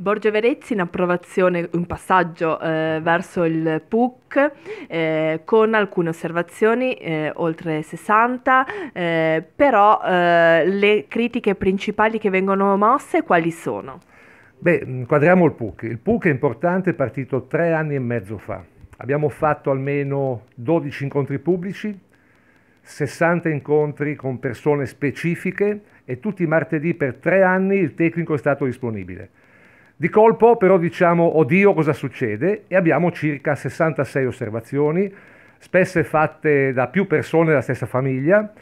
Borgio Verezzi in approvazione, in passaggio eh, verso il PUC eh, con alcune osservazioni, eh, oltre 60, eh, però eh, le critiche principali che vengono mosse quali sono? Beh, inquadriamo il PUC. Il PUC è importante, è partito tre anni e mezzo fa. Abbiamo fatto almeno 12 incontri pubblici, 60 incontri con persone specifiche e tutti i martedì per tre anni il tecnico è stato disponibile. Di colpo però diciamo, oddio oh cosa succede e abbiamo circa 66 osservazioni, spesse fatte da più persone della stessa famiglia,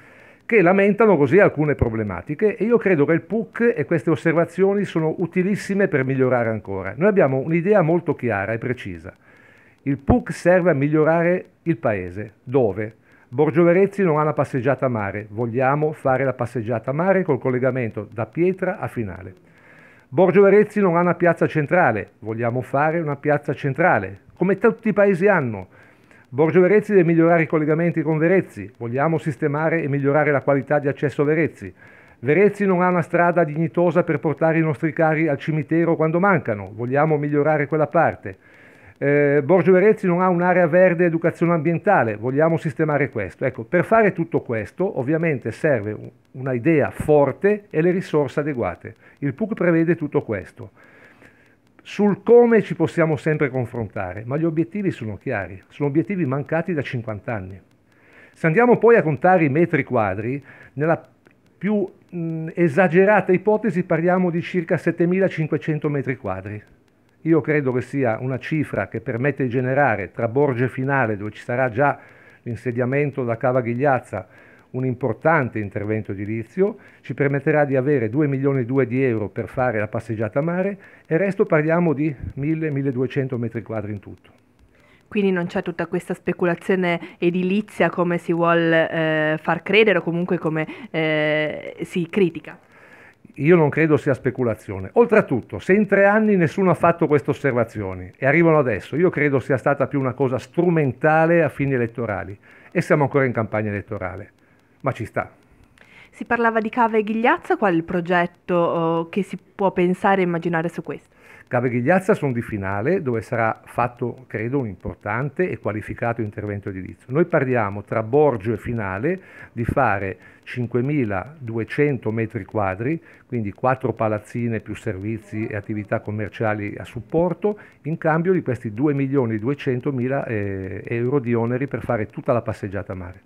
che lamentano così alcune problematiche e io credo che il PUC e queste osservazioni sono utilissime per migliorare ancora. Noi abbiamo un'idea molto chiara e precisa. Il PUC serve a migliorare il paese. Dove? Borgio Verezzi non ha la passeggiata a mare. Vogliamo fare la passeggiata a mare col collegamento da Pietra a Finale. Borgio Varezzi non ha una piazza centrale, vogliamo fare una piazza centrale, come tutti i paesi hanno. Borgio Verezzi deve migliorare i collegamenti con Verezzi, vogliamo sistemare e migliorare la qualità di accesso a Verezzi. Verezzi non ha una strada dignitosa per portare i nostri cari al cimitero quando mancano, vogliamo migliorare quella parte. Eh, Borgio Verezzi non ha un'area verde educazione ambientale, vogliamo sistemare questo. Ecco, per fare tutto questo ovviamente serve un'idea forte e le risorse adeguate. Il PUC prevede tutto questo. Sul come ci possiamo sempre confrontare, ma gli obiettivi sono chiari, sono obiettivi mancati da 50 anni. Se andiamo poi a contare i metri quadri, nella più mh, esagerata ipotesi parliamo di circa 7500 metri quadri io credo che sia una cifra che permette di generare tra Borge Finale, dove ci sarà già l'insediamento da Cava Ghigliazza, un importante intervento edilizio, ci permetterà di avere 2 milioni e 2 di euro per fare la passeggiata a mare e il resto parliamo di 1000-1200 metri quadri in tutto. Quindi non c'è tutta questa speculazione edilizia come si vuole eh, far credere o comunque come eh, si critica? io non credo sia speculazione. Oltretutto, se in tre anni nessuno ha fatto queste osservazioni e arrivano adesso, io credo sia stata più una cosa strumentale a fini elettorali e siamo ancora in campagna elettorale, ma ci sta. Si parlava di Cava e Ghigliazza, qual è il progetto oh, che si può pensare e immaginare su questo? Cave Gabeghighiazza sono di finale dove sarà fatto, credo, un importante e qualificato intervento edilizio. Noi parliamo tra Borgio e finale di fare 5.200 metri quadri, quindi quattro palazzine più servizi e attività commerciali a supporto, in cambio di questi 2.200.000 eh, euro di oneri per fare tutta la passeggiata a mare.